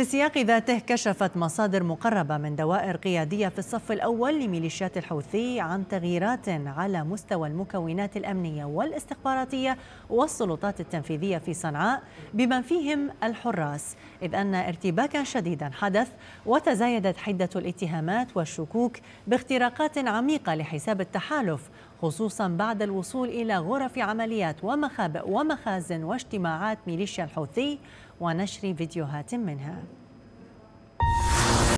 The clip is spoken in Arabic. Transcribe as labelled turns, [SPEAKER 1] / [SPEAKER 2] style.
[SPEAKER 1] في سياق ذاته كشفت مصادر مقربة من دوائر قيادية في الصف الأول لميليشيات الحوثي عن تغييرات على مستوى المكونات الأمنية والاستخباراتية والسلطات التنفيذية في صنعاء بمن فيهم الحراس إذ أن ارتباكا شديدا حدث وتزايدت حدة الاتهامات والشكوك باختراقات عميقة لحساب التحالف خصوصا بعد الوصول إلى غرف عمليات ومخابئ ومخازن واجتماعات ميليشيا الحوثي ونشر فيديوهات منها